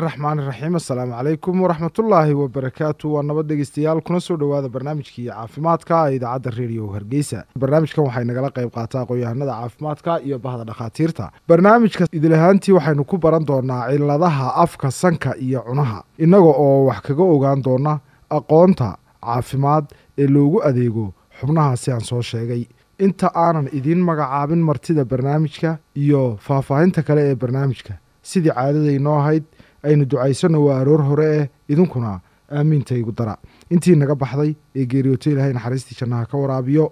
bismillaahi raxmaan raxiim assalaamu calaykum waraxmatullaahi wabarakaatu waa nabad dhegeystayaal kuna soo dhowaada barnaamijkii caafimaadka ee idaacadda redio hargeysa barnaamijkan waxay nagala qayb qaataa qoyahanada caafimaadka iyo bahda dhakhaatiirta barnaamijka idilahaantii waxaynu ku baran doonaa ciladaha afka sanka iyo cunaha innaga oo wax kaga ogaan doona aqoonta caafimaad ee loogu adeego xubnahaasi aan soo sheegay inta aanan idiin magacaabin martida barnaamijka iyo faahfaahinta kale ee barnaamijka sidii caadaday noo ahayd aynu ducaysanno waa aroor hore eh idinkuna aamiinta igu dara intii naga baxday ee geeriyooto ilahay naxariistii jannaha ka waraabiyo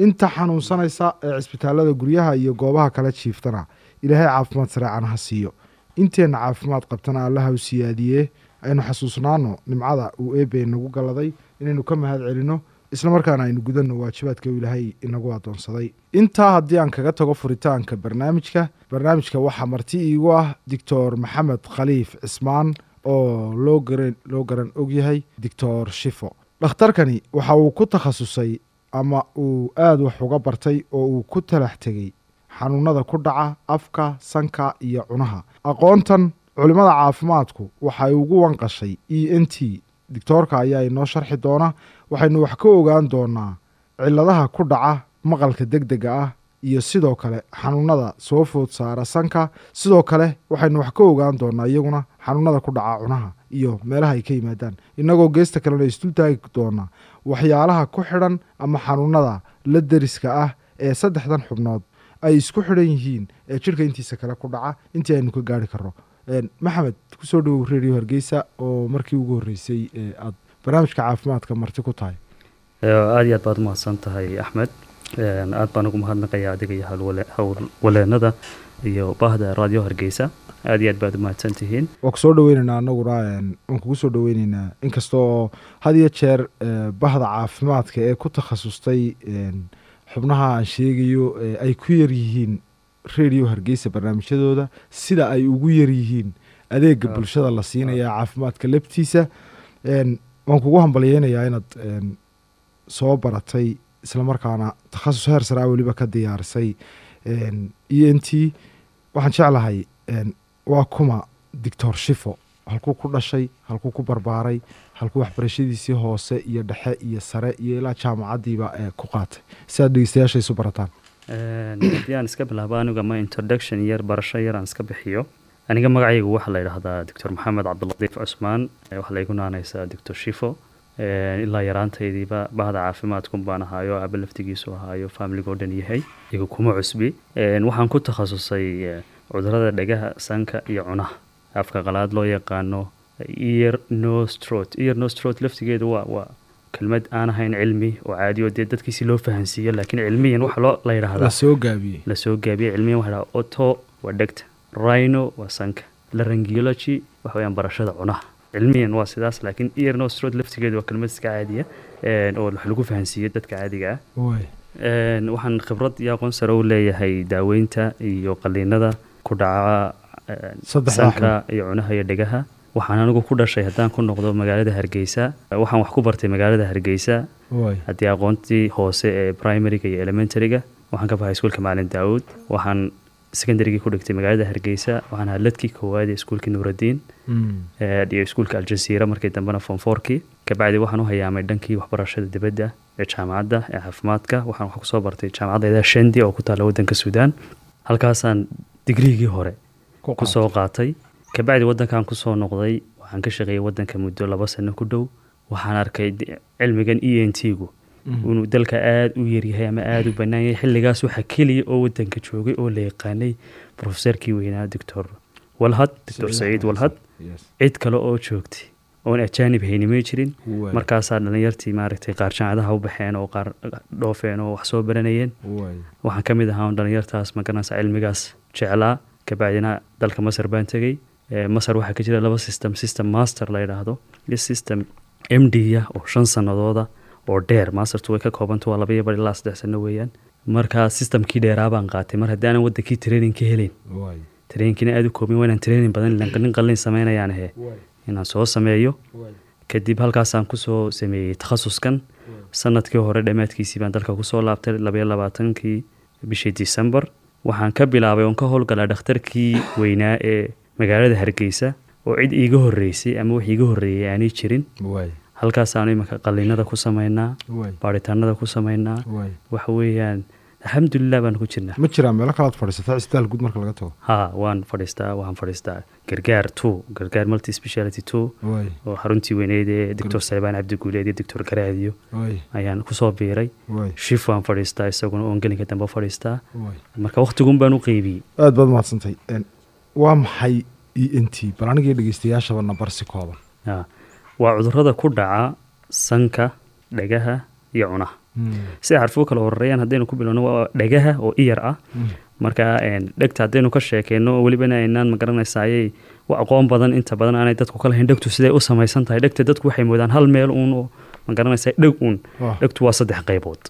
inta xanuunsanaysa ee cisbitaalada guryaha iyo goobaha kala jiiftana ilaahay caafimaad sareecana ha siiyo inteenna caafimaad qabtana allaha u siyaadiyee aynu xasuusnaano nimcada uu eebbe nagu galladay inaynu ka mahad celinno isla markaana aynu gudanno waajibaadka u ilaahay inagu addoonsaday intaa haddii aan kaga tago furitaanka barnaamijka barnaamijka waxaa marti iigu ah doctor maxamed khaliif cismaan oo loo garan og yahay doctor shifo dhakhtarkani waxa uu ku takhasusay ama uu aad wax uga bartay oo uu ku talax tegey xanuunada ku dhaca afka sanka iyo cunaha aqoontan culimmada caafimaadku waxay ugu wanqashay e n t digtoorka ayaa inoo sharxi doona waxaynu wax ka ogaan doonaa cilladaha ku dhaca maqalka deg dega ah iyo sidoo kale xanuunada soo food saara sanka sidoo kale waxaynu wax ka ogaan doonaa iyaguna xanuunada ku dhaca cunaha iyo meelaha ay ka yimaadaan innagoo geesta kalena isdul taagi doonaa waxyaalaha ku xidhan ama xanuunada la deriska ah ee saddexdan xubnood ay isku xidhan yihiin ee jidhka intiisa kale ku dhaca intii aynu ka gaari karro maxamed kusoo dhawow radio hargeysa oo markii ugu horreysay aad barnaamijka caafimaadka marti ku tahay aada iyo aad baad umahadsan tahay axmed aada baan ugu mahadnaqaya adiga iyo hawlwaleenada iyo baahda radio hargeysa aad iyo aad baad umahadsan tihiin waa kusoo dhaweyneynaa anaguna waan kugu soo dhaweyneynaa inkastaoo had iyo jeer bahda caafimaadka ee ku takhasustay xubnaha aan sheegayo ay ku yar yihiin radio hargeysa barnaamijyadooda sida ay ugu yaryihiin adeega ah. bulshada la siinaya ah. caafimaadka laftiisa waan kugu hambalyeynayaa inaad soo baratay islamarkaana takhasus heer sara weliba ka diyaarisay e n t waxaan jeclahay waa kuma doctor shifo halkuu ku dhashay halkuu ku barbaaray halkuu waxbarashadiisii hoose iyo dhexe iyo sare iyo ilaa jaamacadiiba ku qaatay si aad dhegeystayaasha barataan haddii aan iska bilaabo aniga ma introduction yar barasho yar aan iska bixiyo aniga magacaygu waxaa la yidhaahdaa doctor maxamed cabdilatiif cusmaan waxaa la naanaysaa doctor shifo ilaa yaraantaydiiba bahda caafimaadkun baan ahaayo aabe laftigiisu ahaayo familigo dhan yahay igu kuma cusbi waxaan ku takhasusay cudurada dhagaha sanka iyo cunaha afka qalaad loo yaqaano ear nostrot ear nostrot laftigeeda waa waa kelmad aan ahayn cilmi oo caadi oo dee dadkiisi loo fahansiiyo laakiin cilmiyan waxaa la yidhaahdalasoo gaabiye cilmiyan waxa dhaha oto waa dhegta rino waa sanka larangology waxa weyaan barashada cunaha cilmiyan waa sidaas laakiin earnostrod laftigeedu waa kelmad iska caadiya oo wax lagu fahansiiyo dadka caadiga ah waxaan khibrad iyo aqoon sare u leeyahay daaweynta iyo qaliinada ku dhaca sanka iyo cunaha iyo dhegaha waxaan anigu ku dhashay haddaan ku noqdo magaalada hargeysa waxaan wax ku bartay magaalada hargeysa haddii aqoontii hoose ee primariga iyo elementaryga waxaan ka baxay iskuulka macalin daawuud waxaan secondarygii ku dhigtay magaalada hargeysa waxaan hadladkii koowaad ee iskuulkii nuuraddiin mm. iyo iskuulka aljaziira markii dambena fonforkii kabacdi waxaan u hayaamay dhankii waxbarashada dibadda ee jaamacadda ee caafimaadka waxaan wax kusoo bartay jaamacadda eedaa shendi oo ku taalla waddanka suudaan halkaasaan digriigii hore kusoo qaatay kabacdi wadankan kusoo noqday waxaan ka shaqeeyey wadanka muddo laba sano ku dhow waxaan arkay cilmigan e n t gu mm. inuu dalka aada u yaryahay ama aada u banaanyay xiligaas waxaa keliya oo wadanka joogay oo la yaqaanay rofesorkii weynaa doctor walhad doctor saciid walhad cid kale oo joogtay oon ajaanib hayni may jirin markaasaa dhalinyartii maaragtay qaar jaamacadaha u baxeen oo qaar dhoofeen oo wax soo baranayeen waxaan ka mid ahaa dhalinyartaas magaranaysa cilmigaas jeclaa kabacdina dalka masar baan tegay masar waxaa ka jira laba system system master la yidhaahdo iyo system m d ah oo shan sanadooda oo dheer mastertu way ka koobanta waa laba iyo bar ilaa saddex sano weeyaan markaa systemkii dheeraabaan qaatay mar haddii aanan training ka helin traininkiina aada u koobin waa training badan nin qalin sameynayaan ahe inaan soo sameeyo kadib halkaasaan kusoo sameeyey takhasuskan sanadkii hore dhammaadkiisii baan dalka kusoo laabtay labaiyo labaatankii bishii december waxaan ka bilaabay oon ka howlgalaa dhakhtarkii weynaa ee magaalada hargeysa oo cid iiga horeysay ama wax iiga horeeyay aanay jirin halkaasaanu imanka qalinada ku samaynaa baaritaanada ku samaynaa waxa weeyaan alxamdulilah baan ku jirnaa ma jiraa meelo kalaad fadhiisata isbitaal guud marka laga tago ha waan fadhiistaa waxaan fadhiistaa gargaar two gargaar multi speciality two oo xaruntii weyneyd ee doctor saybaan cabdiguuleed iyo doctor garaadiyo ayaan kusoo biiray shif waan fadhiistaa isaguna oongelinka dambe fadhiistaa marka wakhtigun baan u qeybiyey aad baad umahadsantay waa maxay e n t bal anigii dhegeystayaashaba nambar si kooban waa cudurada ku dhaca sanka dhegaha iyo cunaha hmm. sida xarfuu kala horeeyaan haddaynu ku bilowno waa dhagaha oo iyar e ah hmm. marka dhegta haddaynu ka sheekeyno welibana inaan magaranaysa ayay aqoon badan inta badan aanay dadku ka lahayn dhegtu siday u samaysan tahay dhegta dadku waxay moodaan hal meel uun magaranaysa dheg uun dhegtu waa saddex qaybood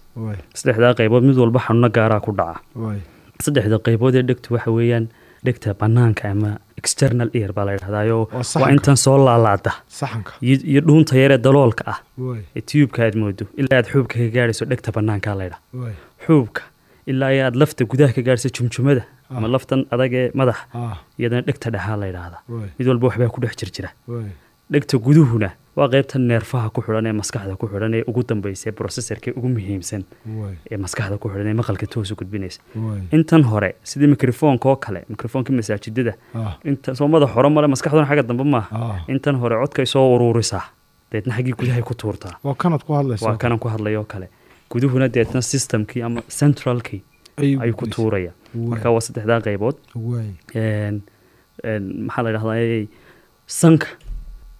saddexdaa qaybood mid walba xanuuno gaaraa ku dhaca saddexda qaybood ee dhegtu waxa weeyaan dhegta banaanka ama external ear baa la ydhahdayo waa intan soo laalaada iyo dhuunta yaree daloolka ah ee tiyubka aad moodo ilaa aad xuubka ka gaarayso dhegta banaankaa laydha xuubka ilaa iyo aad lafta gudaha ka gaarayso jumjumada ah. ama laftan adag ee madaxa ah. iyadana dhegta dhexaa la ydhaahda mid walba waxbaa ku dhex jirjira dhegta guduhuna waa qeybta neerfaha ku xidhan ee maskaxda ku xidhan ee ugu dambaysa brocesorka ugu muhiimsan ee maskaxda ku xidhan ee maqalka toosu gudbinaysa intan hore sidii mikrofoonka oo kale mikrofoonka masaajidada ah. inta soo madax hore male maskaxduna xagga dambe maaha ah. intan hore codkay soo uruurisaa deedna xaggii gudahay ku tuurtaa waa kanan ku hadlaya oo kale guduhuna deedna systemkii ama centralkii ayuu ku tuuraya marka waa saddexdaa qeybood maxaa la dhahdaa sanka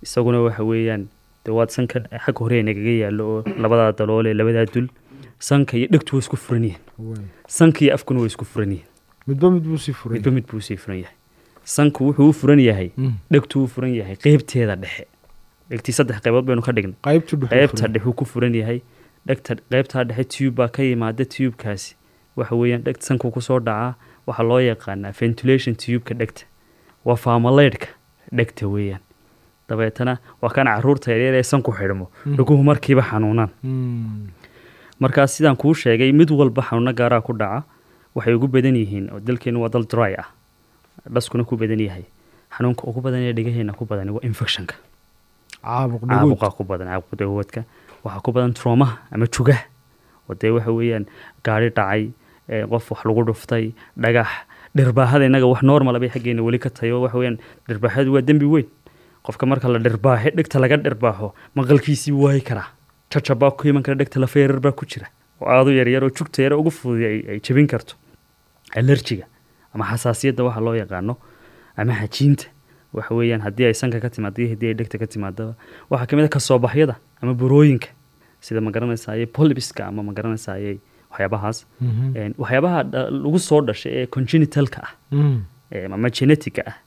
isaguna waxa weeyaan de waad sanka xag hore nagaga yaalo oo labadaa daloole labadaa dul sanka iyo dhegtu way isku furan yihiin sanka iyo afkuna way isku furan yihiin midba mid buu sii furan yahay sanku wuxuu u furan yahay mm. dhegtu u furan yahay qeybteeda dhexe dhegtii saddex qaybood baynu ka dhignay qaybta dhexuu ku furan yahay dhegta qaybtaa dhexe tiyub baa ka yimaada tiyubkaasi waxa weeyaan dheg sanku kusoo dhacaa waxaa loo yaqaanaa ventilation tubeka dhegta waa faamaleydhka dhegta weeyaan dabeetana waa kan caruurta yaryar ee san ku xidhmo dhaguhu mm. markiiba xanuunaan mm. markaas sidaan kuu sheegay mid walba xanuuno gaaraa ku dhaca waxay ugu badan yihiin dalkeenu waa dal dry ah dhaskuna ku badan yahay xanuunka ugu badan ee dhigaheena ku badan waa infectionka caabuqa ku badan caabuq dhagoodka waxaa ku badan troomaha ama jugaha dee waxa weeyaan gaari dhacay qof wax lagu dhuftay dhagax dhirbaahada innaga wax normal ah bay xaggeena weli ka tayo waxa weeyaan dhirbaaxadu waa dembi weyn qofka marka la dhirbaaxo dhegta laga dhirbaaxo maqalkiisii waayi karaa jajabaa ku iman kara dhegta lafa yarar baa ku jira oo aadu yaryaroo jugta yare uga fududay ay jabin karto alerjiga ama xasaasiyadda waxa loo yaqaano ama hajiinta waxa weeyaan haddii ay sanka ka timaado haddii ay dhegta ka timaadaba waxaa kamid a ah kasoobaxyada ama burooyinka sida magaranaysaayey polibiska ama magaranaysaayey waxyaabahaas mm-hmm. waxyaabaha lagu soo dhashay ee congenitalka ah. Mm. ah ama genetica ah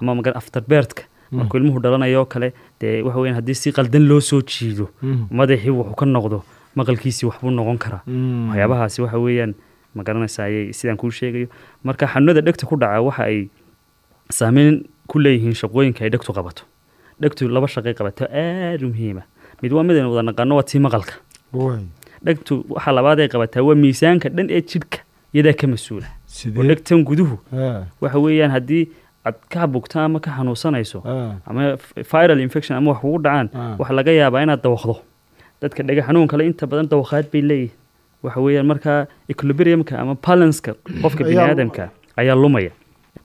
ama aftarbeertka markuu hmm. ilmuhu dhalanayo kale dee waxa haddii si qaldan loo soo jiido hmm. madaxii wuxuu ka noqdo maqalkiisii waxbuu noqon karaa hmm. waxyaabahaasi waxa weeyaan ma garanaysa ayay sidaan kuu sheegayo marka xanuunada dhegta ku dhaca waxa ay saameyn ku leeyihiin shaqooyinka ay dhegtu qabato dhegtu laba shaqay qabato aad u muhiima mid waa midaynu wada naqaano waa tii maqalka dhegtu waxa labaad qabataa waa miisaanka dhan ee jidhka iyadaa ka mas-uula oo dhegtan guduhu waxa weeyaan haddii ad ka bogta ama ka xanuunsanayso ah. ama viral infection ama wax kugu dhacaan ah. waxa laga yaabaa inaad dawaqdo dadka dhega xanuun kale inta badan dawaqaad bay leeyihin waxa weeyaan markaa equilibriumka ama balanska qofka biniaadamka ayaa lumaya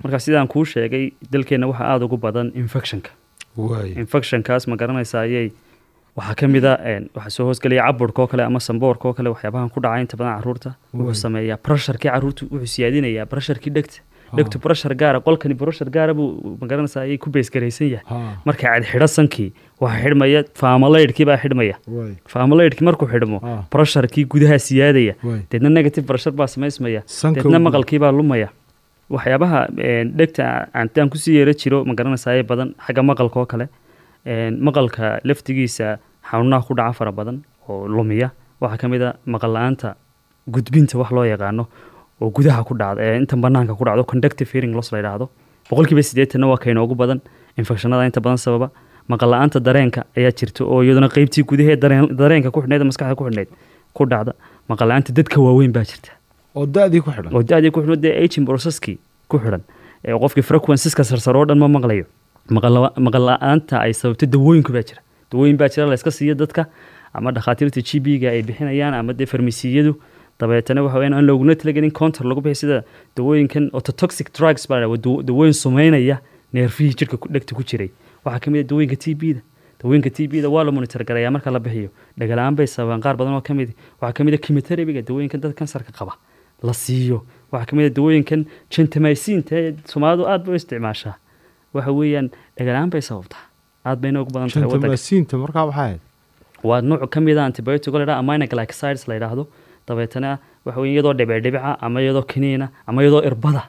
marka sidaan kuu sheegay dalkeenna waxa aada ugu badan infectionka infectionkaas ma garanaysa ayay waxaa ka mida ah, waxaa soo hoosgelaya caburkaoo kale ama samboorkaoo kale waxyaabahan ku dhaca inta badan caruurta wuxuu sameeyaa brasharkii caruurta wuxuu siyaadinayaa brasharkii dhegta dhegto brushar gaara qolkani brushar gaara buu magaranaysaa ayay ku beysgaraysan yahay marka cad xidho sankii waxaa xidhmaya faamalaydhkii baa xidhmaya faamalaydhkii markuu xidhmo brusharkii gudahaa siyaadaya deedna negative brushar baa samaysmaya deedna maqalkii baa lumaya waxyaabaha dhegta aan kusii yeera jiro magaranaysaayee badan xagga maqalka kale maqalka laftigiisa xanuunaha ku dhaca fara badan oo lumiya waxaa ka mid a ah maqal la-aanta gudbinta wax loo yaqaano oo gudaha ku dhacda ee intan banaanka ku dhacdo conductive hearing loss la yidhaahdo boqolkiiba siddeetanna waa kainoogu badan infekshanada inta badan sababa maqal aanta dareenka ayaa jirta oo iyaduna qeybtii gudahee dareenka ku xidhneed maskaxda ku xidhneyd ku dhacda maqal aanta dadka waaweyn baa jirta oo da-dii ku xidhan oo da-dii ku xidhan dee aging processkii ku xidhan ee qofkii frequenceska sarsar oo dhan ma maqlayo maqal aanta ay sababto dawooyinku baa jira dawooyin baa jira la iska siiyo dadka ama dhakhaatiirta g b-ga ay bixinayaan ama dee farmasiiyadu dabeetana waxa weyan aan looguna talagelin counter lagu bixiy sida dawooyinkan ototoxic drugs baa waa dawooyin sumeynaya neerfihii jirka dhegta ku jiray waxaa ka mid ah dawooyinka t b-da dawooyinka t b-da waa la monitor garayaa marka la bixiyo dhaga aan bay sababaan qaar badan oo ka mid waxaa ka mid ah kimoterabiga dawooyinkan dadka kansarka qaba la siiyo waxaa ka mid ah dawooyinkan gentamycinta soomaalidu aada ba u isticmaashaa waxa weeyaan dhaga aan bay sababtaa aada bayna ugu badan tahay markaa waxaa waa nooc ka mid ah antibiotic la yidhaha amina glycosides la yidhaahdo dabeetana waxa wey iyadoo dhibcidhibica ama iyadoo kiniina ama iyadoo irbada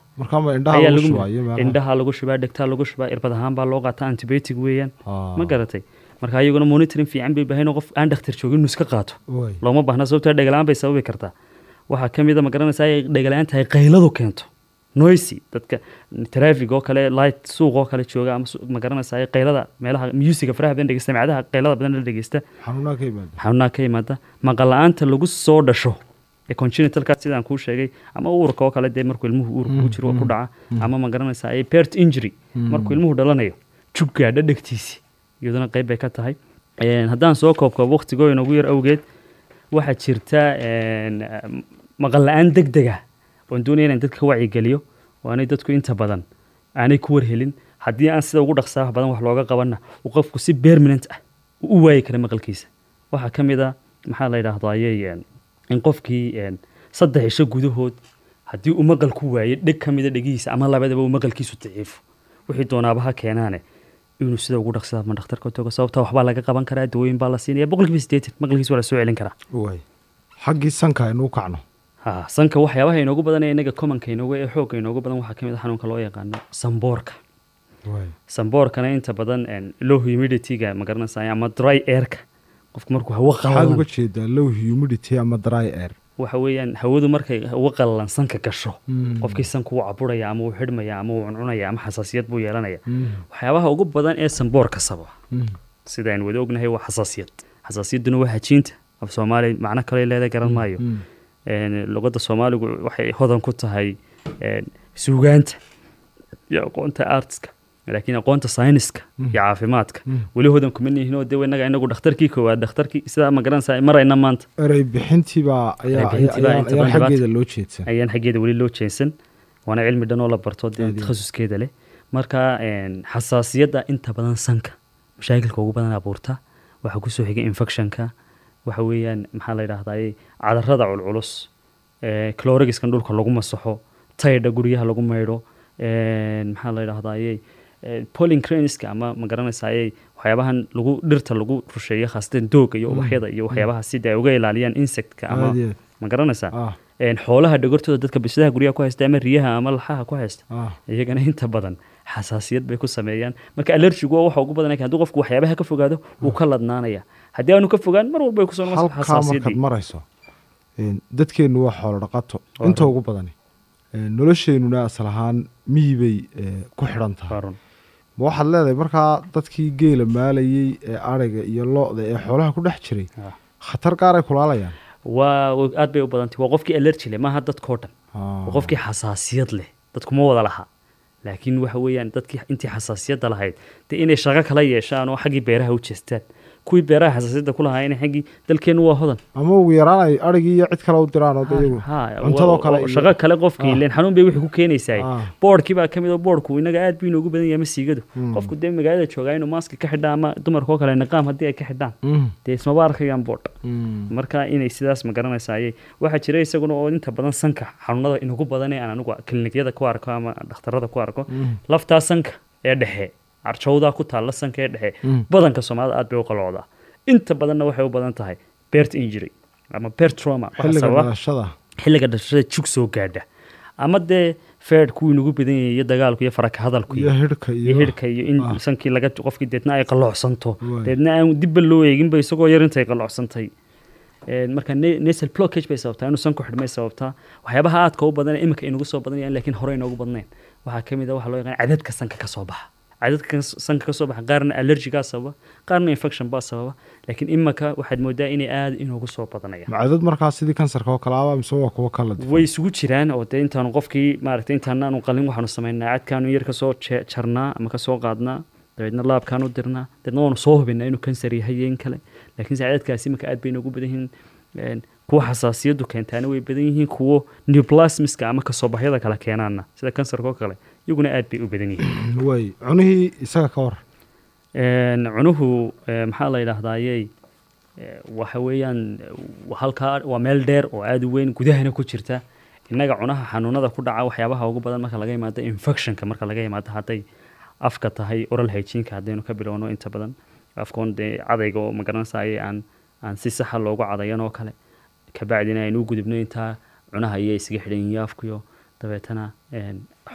indhaha lagu shubaa dhegtaa lagu shubaa irbad ahaan baa loo qaataa antibiotic weeyaan ah. ma garatay marka ayaguna monitorin fiican bay baahan qof aan dhakhtar joogin inuu qaato looma baahna sababtoo ah dheglaan bay sababi kartaa waxaa ka mida ah ma garanaysaa ay dhegalaan tahay qayladu keento noisy dadka traffic oo kale light suuq oo kale jooga ama ma garanaysaa qaylada meelaha musiga faraha badan dhegeysta samacadaha qaylada badan la dhegeysta xanuunaa ka yimaada maqal la-aanta lagu soo dhasho E continentalka sidaan kuu sheegay ama uurka oo kale dee markuu ilmuhu uurka ku jiro ku dhaca ama ma garanaysaa ay pert injury markuu mm. ilmuhu dhalanayo jugga dhadhegtiisi iyaduna qayb bay ka tahay haddaan soo koobkoob waktigoo inagu yar awgeed waxaa jirta maqal la-aan deg dega oon doonaya inaan dadka wacyigeliyo oo aanay dadku inta badan aanay ku warhelin haddii aan sida ugu dhaqsaaha badan wax looga qabanna uu qofku si permanent ah u waayi kara maqalkiisa waxaa ka mid a maxaa la yidhaahdaa in qofkii saddex isho gudahood haddii uu maqal ku waayo dheg ka mida dhegihiisa ama labadaba uu maqalkiisu daciifo wixii doonaaba keenaane inuu sida ugu dhaqsada ma dhakhtarka toga sababta waxbaa laga qaban karaa dawooyin baa la siinaya boqolkiiba siddeetan maqalkiisa waa la soo celin karaa xaggii sanka aynu kacno sanka waxyaabaha inoogu badan ee innaga commonka inooga ee xoogga inoogu badan waxaa ka a ah xanuunka loo yaqaano samboorka samboorkana inta badan low humidityga ma garanaysa ama dry airka qofka markuu hawo waxaad uga jeedaa low humidity ama dry air waxa weeyaan hawadu markay hawo qallalan sanka gasho hmm. qofkii sanku wuu caburaya ama wuu xidhmaya ama wuu cuncunaya ama xasaasiyad buu yeelanaya hmm. waxyaabaha ugu badan ee sanboorka sababa hmm. sida aan wada ognahay waa xasaasiyad xasaasiyadduna waa hajiinta af soomaali macno kaloo leedahay garan maayo luqadda soomaaligu waxay hodan ku tahay suugaanta iyo aqoonta artska laakiin aqoonta sayniska iyo caafimaadka weli hodan kuma nihinoo de naga inagu dhakhtarkii koowaad dhakhtarkii sidaa ma garanaysaa marayna maanta ayaan xaggeeda weli loo jeensan waana cilmi dhanoo la barto dee takhasuskeeda leh marka xasaasiyadda inta badan sanka mashaakilka ugu badan abuurta waxaa kusoo xigay infectionka waxa weeyaan maxaa la yidhaahdaa cadarada culculus clorigiskan dhulka lagu masaxo taydha guryaha lagu maydho maxaa la yidhahdaaye Eh, polling cranska ama ma garanaysaayey waxyaabahan lagu dhirta lagu rusheeyo khaasatan dooga iyo mm. ubaxyada iyo mm. waxyaabaha sida ay uga ilaaliyaan insectka ama ma garanaysaa ah. xoolaha dhogortooda dadka bishadaha guryaha ku haysta ama riyaha ama laxaha ku haysta ah. iyagana inta badan xasaasiyad bay ku sameeyaan marka alergigu waa waxa ugu badan hadduu qofku waxyaabaha ka fogaado ah. wuu ka ladnaanaya haddii aanu ka fogaan mar walba ay kusoo marayso dadkeennu waa xoolo dhaqato inta ugu badan nolosheennuna asal ahaan miyibay eh, ku xidhan tahay waxaad leedahay markaa dadkii geela maalayey ee ariga iyo lo-da ee xoolaha ku dhex jiray ah. khatar gaaray kulaalayaan waa aad bay u badantay waa qofkii alerji leh maaha dadkao dhan ah. waa qofkii xasaasiyad leh dadkuma wada laha laakiin waxa weeyaan dadkii intii xasaasiyadda lahayd dee inay shaqo kala yeeshaan oo xaggii beeraha u jeestaan kuwii beeraha xasaasiyadda ku lahaa xaggii dalkeenu waa hodan ama ugu yaraan ay adhigii iyo cid kale u diraan cuntadoo kale shaqo kale qofkii ah. leen xanuun bay wixii ku keenaysaa ah. boodhkii baa ka mid oo ah, boodhku inaga aada buu inoogu badan yahay masiigadu hmm. qofku dee magaalada joogaa inuu maaski ka xidhaa ama dumarka kale niqaam haddii ay ka xidhaan hmm. dee ismaba arkayaan boodh hmm. marka inay sidaas ma garanaysaa ayay waxaa jira isaguna oo inta badan sanka xanuunada inagu badan ee aan anigu kilinikiyada ku arko ama dhakhtarada ku arko laftaa sanka ee dhexe carjawdaa ku taal sanka dhexe mm. badanka soomaalida aad bay u qaloodaa inta badanna waxay u badan tahay bert injury ama bertroma xilliga dhashashada jug soo gaadha ama dee feed kuwii nagu badan yahay iyo dagaalku iyo faraka hadalku iyo hirhka iyo in ah. sankii laga qofkii deedna ay qaloocsanto deedna aan dibba loo eeginba isagoo yar intay qaloocsantay marka nasal blockage bay sababtaa inuu sanku xidhmay sababtaa waxyaabaha aadka u badan ee inagu soo badanayaan laakiin hore inoogu badnayn waxaa ka mid a ah, waxa loo yaqaan cadadka sanka ka soo baxa cadadka sanka kasoo baxa qaarna allergigaa sababa qaarna infection baa sababa laakiin imaka waxaad moodaa inay aad inugu soo badanayaan markaas sidii kansarka oo kale mise waa kuwo kala way isugu jiraan oo dee intaanu qofkii maaragtay intaana qalin waxaanu samaynaa cadkaanu yar kasoo jarnaa ama kasoo qaadnaa dabeedna laabkaanu dirnaa dabeedna waanu soo hubinaa inuu kansar yahay iyo in kale laakiin cadadkaasi imaka aad bay inoogu badan yihiin xasaasiyadu keentaana way badan yihiin kuwo newplasmiska ama kasoo kale keenaana sida kansarka kale iyaguna aad bay u badan yihiin cunihii isaga ka war cunuhu maxaa la yidhaahdaaye waxa weeyaan halkaa waa meel dheer oo aada u weyn gudahana ku jirta innaga cunaha xanuunada ku dhaca waxyaabaha ugu badan marka laga yimaado infectionka marka laga yimaado hadday afka tahay oral hygienka haddaynu ka bilowno inta badan afkoon dee cadayga oo magaranaysaye aan aan si saxa loogu cadayan oo kale kabacdina aynu u gudubno intaa cunaha iyo isaga xidhan yihiin afkiyo dabeetana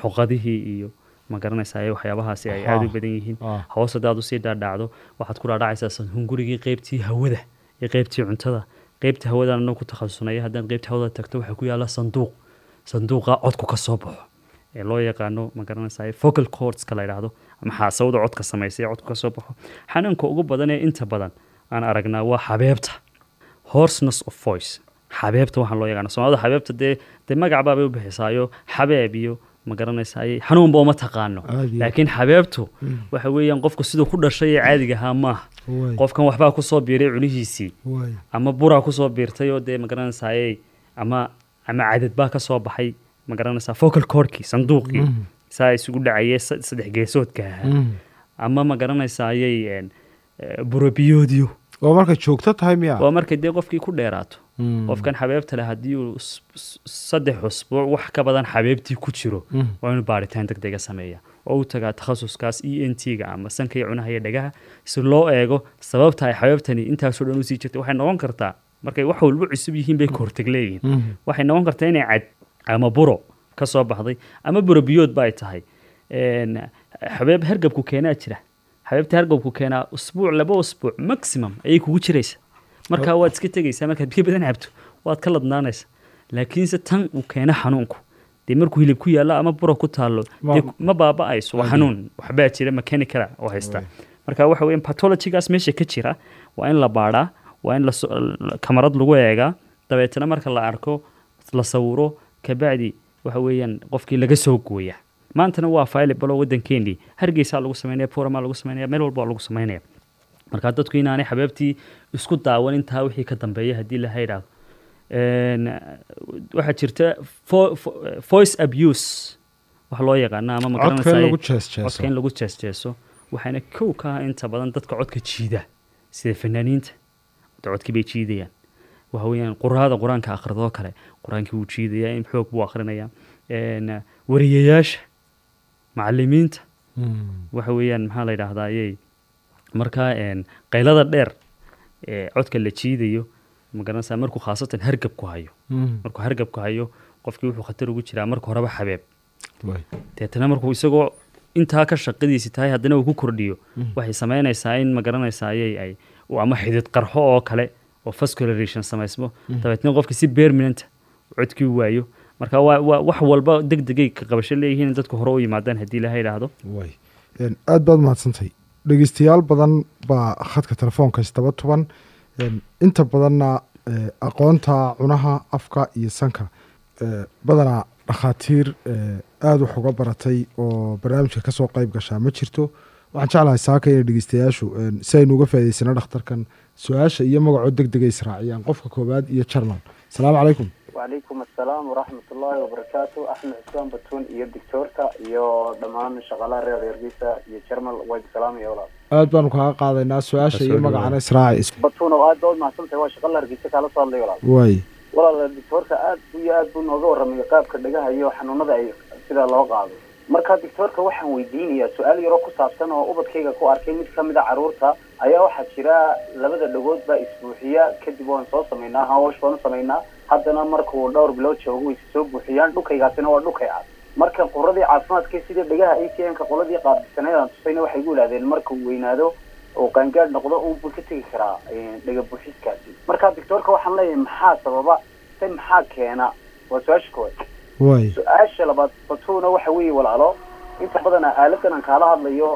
xuqadihii iyo ma garanaysaa waxyaabahaasi ay aada u badan yihiin ah. hoos hadaad usii dhaadhacdo waxaad ku dhaadhacaysaa hungurigii qeybtii hawada iyo qeybtii cuntada qeybta hawadan anoo ku takhasusnaya haddaan qeybta hawada tagto waxaa ku yaala sanduuq sanduuqa codku ka baxo ee loo yaqaano ma garanaysaa focal cordska la yidhaahdo ama xaasawada codka samaysay ee codku ka baxo xanuunka ugu badan ee inta badan aan aragnaa waa xabeebta hoarseness of voice xabeebta waxaan loo yaqaana soomaalida xabeebta dee dee magacbaabay u bixisaayo xabeeb iyo ma garanaysa xanuunba uma taqaano laakiin xabeebtu hmm. waxa weeyaan qofku siduu ku dhashay ee caadiga ahaa maaha qofkan waxbaa kusoo biiray cunihiisii ama buraa kusoo biirtay oo dee ma garanaysaay ama ama cadad baa kasoo baxay ma garanaysaa focal corkii sanduuqii hmm. saa isugu dhacayay saddex geesoodka ahaa hmm. ama ma garanaysaaayey eh, burobiyoodiyo waa marka joogto tahay miya waa markay dee qofkii ku dheeraato hmm. qofkan xabeebta le haddii uu saddex usbuuc wax ka badan xabeebtii ku jiro hmm. waa inuu baaritaan deg ah sameeya oo u tagaa takhasuskaas e n t ga ama sanka iyo cunaha iyo dhagaha si loo eego sababta ay xabeebtani intaasoo dhan usii jirtay waxay noqon kartaa markay wax walba cusub yihiin bay kahorteg leeyihin hmm. waxay noqon kartaa inay cad ama buro ka soo baxday ama buro biyoodba ay tahay xabeeb hergabku keenaa jira xababti hargobku keenaa usbuuc laba usbuuc maximum ayay kugu jiraysa markaa oh. waad iska tegaysaa markaad biyo badan cabto waad ka ladnaanaysaa laakiinse tan uu keena xanuunku dee markuu hilib ku yaalo ama bura ku taalo ma baaba-ayso waa xanuun waxbaa jira mechanicala oo haysta marka waxa weya batologigaas meesha ka jira waa in la baadhaa waa in kamarad lagu eegaa dabeetana marka la arko la sawiro kabacdi waxa weeyaan qofkii laga soo gooyaa maantana waa faylibalo wadankeenii hargeysaa lagu sameynaya forama lagu sameynaya meel walba lagu sameynaya marka dadku inaanay xabaabtii isku daawan intaa wixii ka dambeeya haddii laha idhaahdo waxaa jirta voice abuse wax loo yaqaana ama lagu jeesjeeso waxaana kow ka ah inta badan dadka codka jiida sida fanaaniinta codkii bay jiidayaan waxa quraada qur-aanka akhridoo kale qur-aankii wuu jiidayaa in xoog buu akhrinaya wariyayaasha macalimiinta hmm. waxa weeyaan maxaa la yidhaahdaa ayay markaa qaylada dheer ee codka la jiidayo magaranaysaa markuu khaasatan hargabku hayo hmm. markuu hargabku hayo qofkii wuxuu khatar ugu jiraa marka horeba xabeeb deetana markuu isagoo intaa ka shaqadiisi tahay haddana uu ku kordhiyo hmm. waxay samaynaysaa in magaranaysaa ayay ay ama xidid qarxo oo kale oo fascularation samaysmo dabeetna qofka si berminanta codkii waayo marka wax walba degdegay ka qabasho leeyihiin dadku hore u yimaadaan haddii ilaha idhaahdo aad baad umahadsantay dhegeystayaal badan baa khadka telefoonka istaba tuban inta badanna aqoonta cunaha afka iyo sanka badanaa dhakhaatiir aada wax uga baratay oo barnaamijka kasoo qeyb gashaa ma jirto waxaan jeclahay saaka inay dhegeystayaashu si aynu uga faaidaysano dhakhtarkan su-aasha iyo magacoo degdega dega israaciyaan qofka koowaad iyo jarmal asalaamu calaykum wacalaykum assalaam waraxmat ullaahi wabarakaatu axmed cusmaan batuun iyo doctoorka iyo dhammaan shaqaalaha reer hargeysa iyo jarmal waa salaamaya walaal aad baanu kaaga qaadaynaa su-aasha iyo magacana israaci batuun oo aad baa umahadsantahay waa shaqala hargeysa kaala soo hadlay walaal waay walaal doctoorka aad iyo aada buu nooga warramaya qaabka dhagaha iyo xanuunada ay sidaa loo qaado marka doctoorka waxaan weydiinayaa su-aal yaroo ku saabsan oo ubadkayga ku arkay mid ka mid a ah caruurta ayaa waxaa jira labada dhagood baa isbuuxiya kadib waan soo samaynaa hawoosh baan u samaynaa haddana markuu dhowr bilood joogo way soo buuxiyaan dhukaygaasina waa dhukay cad marka quradii caafimaadka sida dhagaha a t m-ka qoladii aan tusayna waxay gu yidhahdeen markuu weynaado oo qaangaar noqdo unbuu ka tegi karaa dhega buuxiskaasi marka doctoorka waxaan leeyahay maxaa sababa se maxaa keena waa su-aasha koowaad su-aasha labaad batuuna waxa weeye walaalo inta badana aaladan aan kaala hadlayo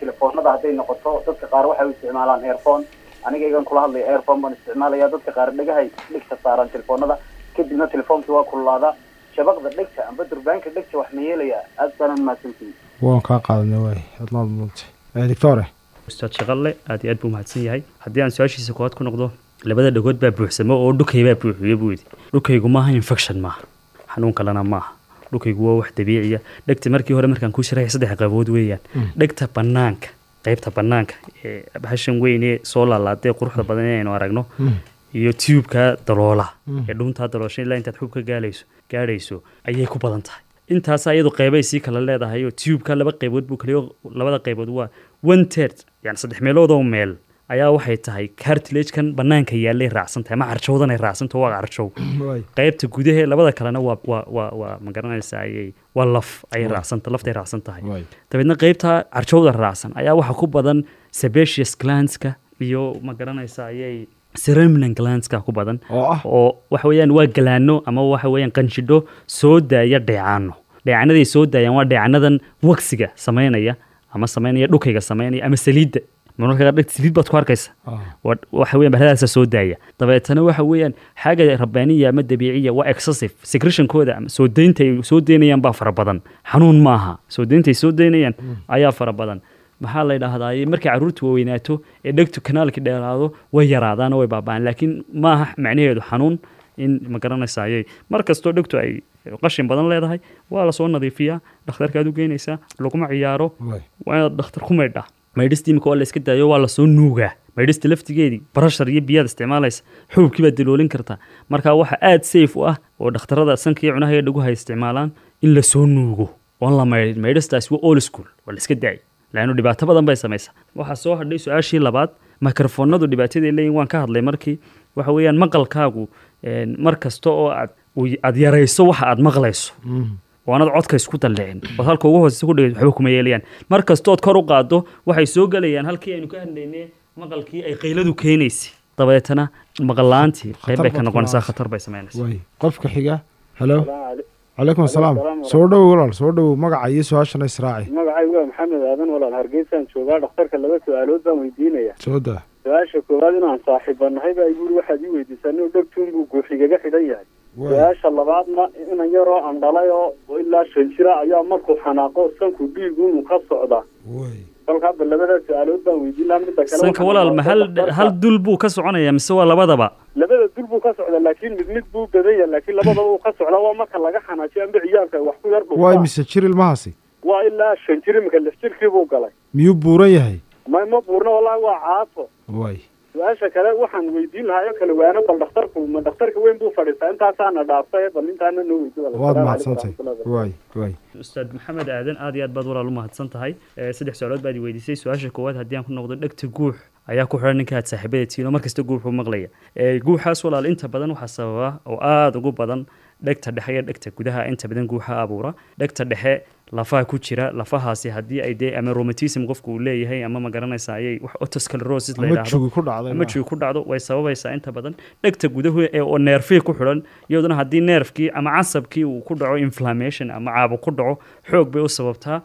telefoonada hadday noqoto dadka qaar waxay u isticmaalaan airphone anigaygan kula hadlaya airphone baan isticmaalaya dadka qaar dhagahay dhegta saaran telefoonada kadibna telefoonki waa kululaadaa shabaqda dhegta amba durbaanka dhegta wax ma yeelayaa aada baanaan mahadsantihi waan kaa qaadanay waay aadmaad muudantay doctore eh, ustaad shaqalle aad iyo aad buu mahadsan yahay haddii aan su-aashiisa koowaad ku noqdo labada dhagood baa buuxsamo oo dhukay baa buuxiyo buu yidhi dhukaygu maaha infection maaha xanuun kalena maaha dhukaygu waa wax dabiiciya ah. dhegta markii hore markaan kuu sharaxay saddex qaybood weeyaan mm. dhegta bannaanka qeybta banaanka ee hashan weyn ee soo laalaadee quruxda badan inaynu aragno hmm. iyo tubka daloola hmm. ee dhuuntaa daloosha ilaa intaad xubka gaalayso gaadhayso ayay ku badan tahay intaasa iyadu qeybay sii kala leedahay oo tubka laba qeybood buu kaliyo labada qeybood waa one tird yani saddex meelood oo meel ayaa waxay tahay cartilagkan banaanka yaalay raacsantahay ma carshowdanay raacsanta waa carshow qaybta gudahee labada kalena waa magaranaysa waa laf ay raacsanta laftay raacsan tahay dabeedna qaybta carshowda raacsan ayaa waxa ku badan sabesius glanska iyo magaranaysa ayay ceremlin glanska ku badan oo ah. waxa weyaan waa galaano ama waxa weyaan qanshidho soo daaya dheecaano dheecanaday soo daayaan waa dheecanadan wagsiga samaynaya ama samaynaya dhukayga samaynaya ama saliidda marmarka qaardhegta saliid baad ku arkaysa ah. waxa soo daaya dabeetana waxa weeyaan xaaga rabbaaniya ama dabiiciya waa excessive secretionkooda soo daynta soo daynayaan baa fara badan xanuun maaha soo daynta soo daynayaan hmm. ayaa fara badan maxaa la yidhaahdaa markay carruurta waaweynaato ee dhegtu kanaalka dheeraado way yaraadaanoo way baaba'aan laakiin maaha macnaheedu xanuun in ma garanaysa ayay dhegtu ay qashin badan leedahay waa lasoo nadiifiyaa dhakhtarkaad u geynaysaa laguma ciyaaro waa inaad dhakhtar ku maydhaa maydhistiimka waa la iska daayo waa lasoo nuugaa maydhista laftigeedii barashar iyo biyaad isticmaalaysa xuubkii daloolin kartaa markaa waxa aad safe u ah oo dhakhtarada sanka iyo cunaha iyo dhaguha isticmaalaan in lasoo nuugo oon la waa all school waa la iska daayo dhibaato badan bay samaysaa waxaa soo hadhay su-aashii labaad mikrofoonadu dhibaataday leeyihin waan ka hadlay markii waxa weeyaan maqalkaagu mar oo aad aada yarayso waxa aad maqlayso mm waanad codka isku daldhicin ood halka ugu hooseysa ku dhigay waxba kuma yeelayaan mar kastood kor u qaado waxay soo gelayaan halkii aynu ka hadlayne maqalkii ay qayladu keenaysay dabeetana maqallaantii qaybbay ka noqonaysaa khatar bay samaynaysa qofka xiga halo calaykum asalaam soo dhowow walaal soo dhowow magaca iyo su-aashana israaci magacaygu waa maxamed aadan walaal hargeysaan joogaa dhakhtarka laba su-aalood baan weydiinaya sooda su-aasha koowaad inaan saaxiibbanahay baa igu uri waxaad ii weydiisaa nin dhegtuunbuu guuxigaga xidhan yahay su-aasha labaadna inan yaroo aan dhalay oo ilaa shanjira ayaa markuu xanaaqo sanku inuu ka socda kolka hadda labada su-aalood baan weydiinaa midda kale sanka walaal ma hal hal dul buu ka soconaya mise waa labadaba labada dul buu ka socda laakiin mid mid buu badanya laakiin labadaba uu ka socda waa marka laga xanaajiyo amba ciyaalka wax ku yar dhuwa mise jir ilmahaasi waa ilaa shan jir iminka lix jirkiibuu galay miyuu buuran yahay may ma buurna walaahi waa caato way su-aasha kale waxaan weydiin lahaa o kale waano bal dhakhtarku ma dhakhtarka weyn buu fadhiistaa intaasaana dhaafta bal intaana noo weydiwaad mahadsantay way way ustaad maxamed aadan aada iyo aad baad walaal u mahadsan tahay eh, saddex su-aalood baad i weydiisay su-aasha koowaad haddii aan ku noqdo dhegta guux ayaa ku xihan ninka aad saaxiibada tiino markasta guuxuu maqlaya eh, guuxaas walaal inta badan waxaa sababa oo aada ugu badan dhegta dhexe iyo dhegta gudaha inta badan guuxa abuura dhegta dhexe lafaha ku jira lafahaasi haddii ay dee ama romatism qofku uu leeyahay ama ma garanaysaa ayay wax otosclerosis la yidhaahdo ama jugi ku dhacdo way sababaysaa inta badan dhegta gudahu ee oo neerfihii ku xidhan iyaduna haddii neerfkii ama casabkii uu ku dhaco inflammation ama caabuq ku dhaco xoog bay u sababtaa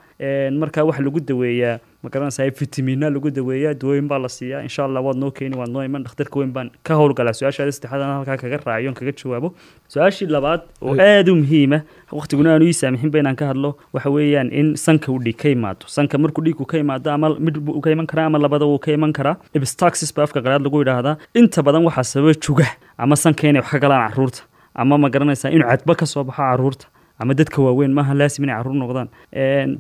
markaa waxa lagu daweeyaa magaranaysa fitamiina lagu daweeya dawooyin baa la siiyaa insha alla waad noo keeni waad noo iman dhakhtarka weyn baan ka howlgalaa su-aashaada saddexaad halkaa kaga raaciyo kaga jawaabo su-aashii labaad oo aada u muhiima ah, waqtiguna aanu ii saamixinba inaan ka hadlo waxa weeyaan in sanka uu dhiig ka imaado sanka markuu dhiigu ka imaado ama mid buu ka iman karaa ama labada wuu ka iman karaa ibstaxis ba afka qaraad lagu yidhaahdaa inta badan waxaa sababa juga ama sanka inay wax ka galaan caruurta ama ma garanaysaa inuu cadba ka soo baxo caruurta ama dadka waaweyn maaha laasim inay caruur noqdaan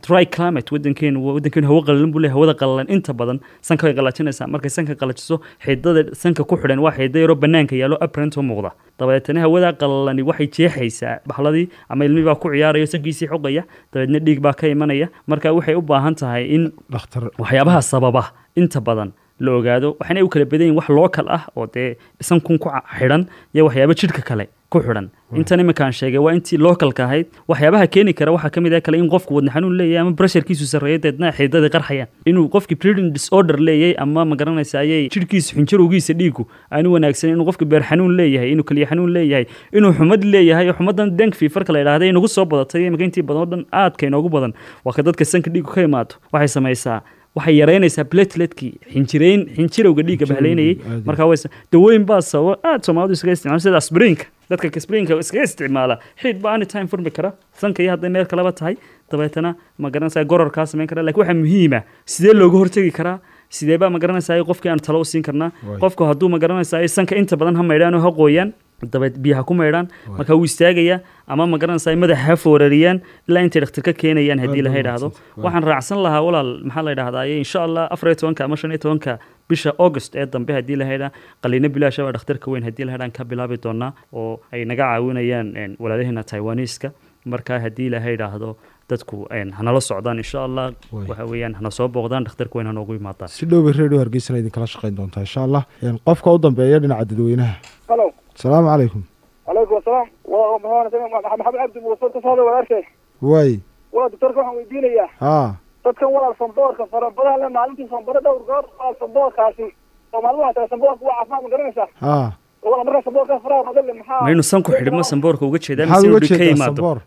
dry climate wadankeen wadankeenu hawo qalalan buu leeyahay hawada qalalan inta badan sanka way qalajinaysaa markay sanka qalajiso xiidada sanka ku xidhan waa xidda yaroo banaanka yaalo abrento muuqda dabeetana hawada qalalani waxay jeexaysaa baxladii ama ilmii baa ku ciyaaraya sankiisii xoqaya dabeedna dhiig baa ka imanaya marka waxay u baahan tahay in waxyaabaha sababa inta badan la ogaado waxayna u kala badan wax local ah oo dee dhisan ku xidhan iyo waxyaaba jidhka kale ku xidhan intan iminkaan sheegay waa intii localka ahayd waxyaabaha keeni kara waxaa kamid ah kale in qofku wadne xanuun leeyahy ama bresharkiisu sarreeya deedna xiidadii qarxayaan inuu qofkii breeding disorder leeyay ama ma garanaysa ayay jidhkiisa xunjarowgiisa dhiigu aanu wanaagsan inuu qofki beer xanuun leeyahay inuu keliya xanuun leeyahay inuu xumad leeyahay xumadan denk fiifarka la idhahday inagu soo badatay imika intii badan oo dhan aadka inoogu badan waa ka dadka sanka dhiigu ka imaato waxay samaysaa waxay yaraynaysaa bletletkii xinjireyn xinjirowga dhiigga bahlaynayay markaa way dawooyin baa sababa aad soomaalidu iskaga isticmaal sida asbriinka dadka kasbriinka iskaga isticmaala xiid baa any time furmi kara sanka iyo hadday meel kaleba tahay dabeetana ma garanaysaa goror kaa samayn kara lakin waxaa muhiima ah, sidee looga hortegi karaa sidee baa ma garanaysaa qofkii aan talo u siin karnaa qofku hadduu ma garanaysaa sanka inta badan ha maydhaan oo ha qooyaan dabeed biyaha ku maydhaan markaa wuu istaagayaa ama magaranaysa madaxa ha foorariyaan ilaa intay dhakhtarka keenayaan haddii laha idhaahdo waxaan raacsan lahaa walaal maxaa la idhahdaa insha allah afariyo tobanka ama shan iyo tobanka bisha august ee dambe haddii la haydhaa qaliino bilaashaba dhakhtarka weyn haddii la ka bilaabi doonaa oo ay naga caawinayaan walaalaheena taiwaniiska markaa haddii laha idhaahdo dadku hanala socdaan insha allah waxa hana soo booqdaan dhakhtarka weyn hanoogu imaadaan si dhowba radio hargeysana idinkala shaqayn doontaa insha allah qofka u dambeeya dhinaca dadweynaha asalaamu calaykum calaykum asalaam maxamed cabdi muuse ka socday walaalkay waay waa doctorka waxaan weydiinayaa a dadkan walaal sanboorka farabadan le maalintii sanbaro dhowr goor sanboorkaasi soomaalida waxaa sanboorka waa caafimaad ma garanaysaa a walaal markaa sanboorkaa faraha madale maxaa maynu san ku xidhibno sanboorka uga jeedaa mise inuu dhika yimaado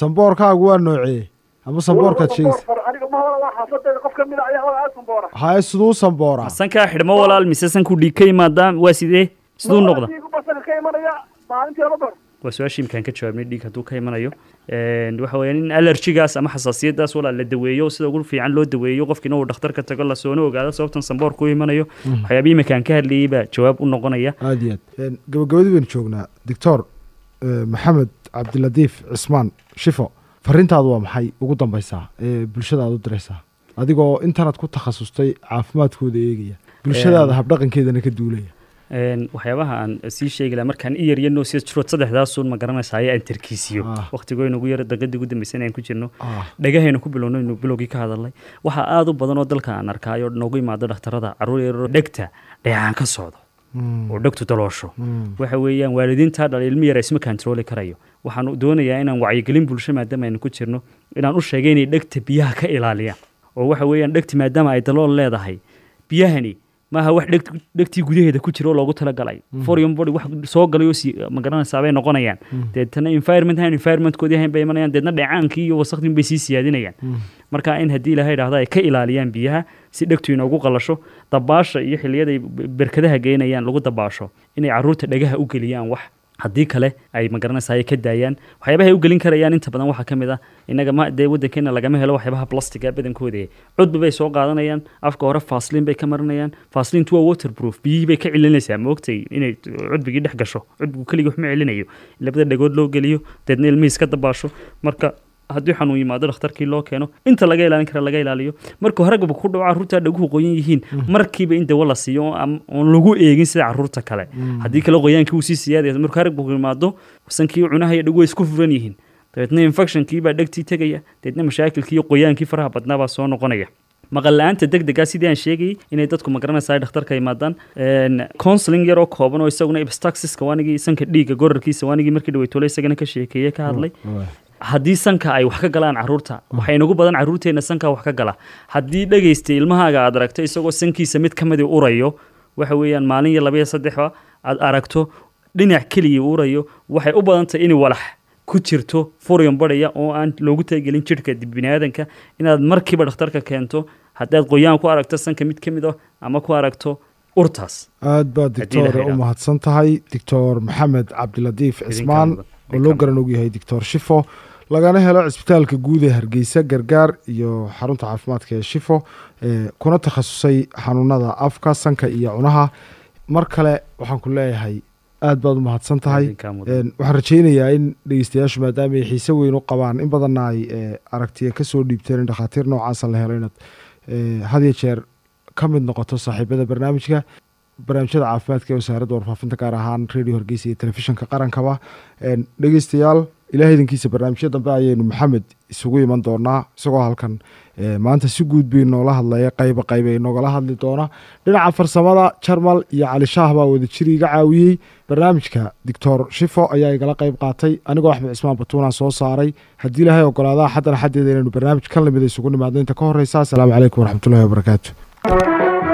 sanboorkaagu waa noocee ama sanboorkaad sheegaysa haye siduu sanboora xidhmo walaal mise sanku dhiig ka yimaadaa waa sidee siduu noqda waa su-aashii imkaan ka jawaabnay dhiig hadduu ka imanayo waxa weyaan in alergigaas ama xasaasiyadaas wala la daweeyo sida ugu fiican loo daweeyo qofkiina uu dhakhtar ka tago lasoona ogaado sababtan samboorka u imanayo mm. waxyaabihii imikaan ka hadlayay baa jawaab u noqonaya aad iyo aad gabagabadii baynu joognaa doctor e, maxamed cabdilatiif cismaan shifo fariintaadu waa maxay ugu dambaysaa ee bulshada aad u diraysaa adigoo intanad ku takhasustay caafimaadkooda eegaya bulshadaada habdhaqankeedana ka duulaya waxyaabaha aan sii sheegi laha markaan i yarya nosia jirood saddexdaasun ma garanaysa ayaa aan tarkiisiyo ah. wakhtigoynu ugu yara daqadii ugu dambeysana aan ku jirno ah. dhagahaynu ku bilowno inuu bilowgii ka hadalnay waxaa aada u badan oo dalka aan arkaayoo noogu imaado dhakhtarada caruur yaroo dhegta dheecaan ka socdo oo hmm. dhegtu daloosho hmm. waxa weeyaan waalidiintaa dhal ilmi yara isma kantarooli karayo waxaan doonayaa inaan wacyigelin bulsho maadaama aynu ku jirno inaan u sheegay inay dhegta biyaha ka ilaaliyaan oo waxa weeyaan dhegti maadaama ay dalool leedahay biyahani maaha wax dhegtii gudaheeda ku jiro loogu talagalay mm. foreign body wax soo galay oo si eh, magaranaysaa bay noqonayaan mm. deetana environment aan environmentkoodii ahayn bay imanayaan deedna dhacaankii iyo wasakhdii bay sii siyaadinayaan mm. marka in haddii ilahay idhaahda ay ka ilaaliyaan biyaha si dhegtu inoogu qalasho dabaasha iyo xilliyaday berkadaha geynayaan lagu dabaasho inay caruurta dhegaha u geliyaan wax haddii kale ay magaranaysa ay ka daayaan waxyaabaha ay u gelin karayaan inta badan waxaa ka mid ah inaga ma dee waddankeena lagama helo waxyaabaha blastiga badankooda cudbi bay soo qaadanayaan afka hore faasliin bay ka marinayaan faasliintu waa waterproof biyihii bay ka celinaysaa ma ogtay inay cudbigii dhex gasho cudbigu keligii wax ma celinayo labada dhagood loo geliyo deedna ilmihii iska dabaasho marka haddii xanuun yimaado dhakhtarkii loo keeno inta laga ilaalin kara laga ilaaliyo markuu haragaba ku dhaco carruurtaa dhaguhu qoyan yihiin mm. markiiba in dawo la siiyo oon lagu eegin sida carruurta kale mm. haddii kale qoyaankii uu sii siyaadaya markuu haragba ku sankii cunahaya dhagu isku furan yihiin dabeedna infectionkii baa dhegtii tegaya dabeedna mashaakilkii qoyaankii faraha badnaabaa soo noqonaya maqalla-aanta degdega sidii aan sheegayay inay dadku magaranaysa ay dhakhtarka yimaadaan counseling yar oo kooban oo isaguna ibstaxiska waanigii sanka dhiigga gorarkiisa waanigii markii dhaweytole isagana ka sheekeeye ka hadlay haddii sanka ay wax ka galaan caruurta waxaa inagu badan caruurteenna sankaa wax ka gala haddii dhagaystay ilmahaaga aad aragto isagoo sankiisa mid ka urayo waxa weeyaan maalin iyo labaiyo saddexba aad aragto dhinac keliya urayo waxay u badantahay in walax ku jirto furyon badhaya oo aan loogu talagelin jidhka biniaadanka inaad markiiba dhakhtarka keento haddaad qoyaan ku aragto sanka mid ka mid ah ama ku aragto urtaas aad baad dictoore u mahadsan tahay dictor maxamed cabdilatiif cismaan oo loo garan og yahay dictor shifo lagana helo cisbitaalka guud ee hargeysa gargaar iyo xarunta caafimaadka ee shifo kuna takhasusay xanuunada afka sanka iyo cunaha mar kale waxaan ku leeyahay aad baad u mahadsan tahay waxaan rajeynayaa in dhegeystayaashu maadaama ay xiise weyn u qabaan in badanna ay e, aragtiya kasoo dhiibteen in dhakhaatiir noocaasa la helo inaad e, hadiyo jeer ka mid noqoto saaxiibada barnaamijka barnaamijyada caafimaadka ee wasaaradda warfaafinta gaar ahaan radio hargeysa iyo telefishinka qarankaba dhegeystayaal ilaah idankiisa barnaamijyo dambe ayaynu maxamed isugu iman doonaa isagoo halkan maanta si guud bay noola hadlaya qayba qayba inogala hadli doona dhinaca farsamada jarmal iyo cali shaah baa wadajiri iga caawiyey barnaamijka doctor shifo ayaa igala qeyb qaatay anigoo axmed cismaan batuunaan soo saaray haddii ilaahay ogolaadaa xaddan xaddeeda inaynu barnaamij ka lamida isugu nimaadno inta ka horeysa asalaamu calaykum waraxmatullahi wabarakaatu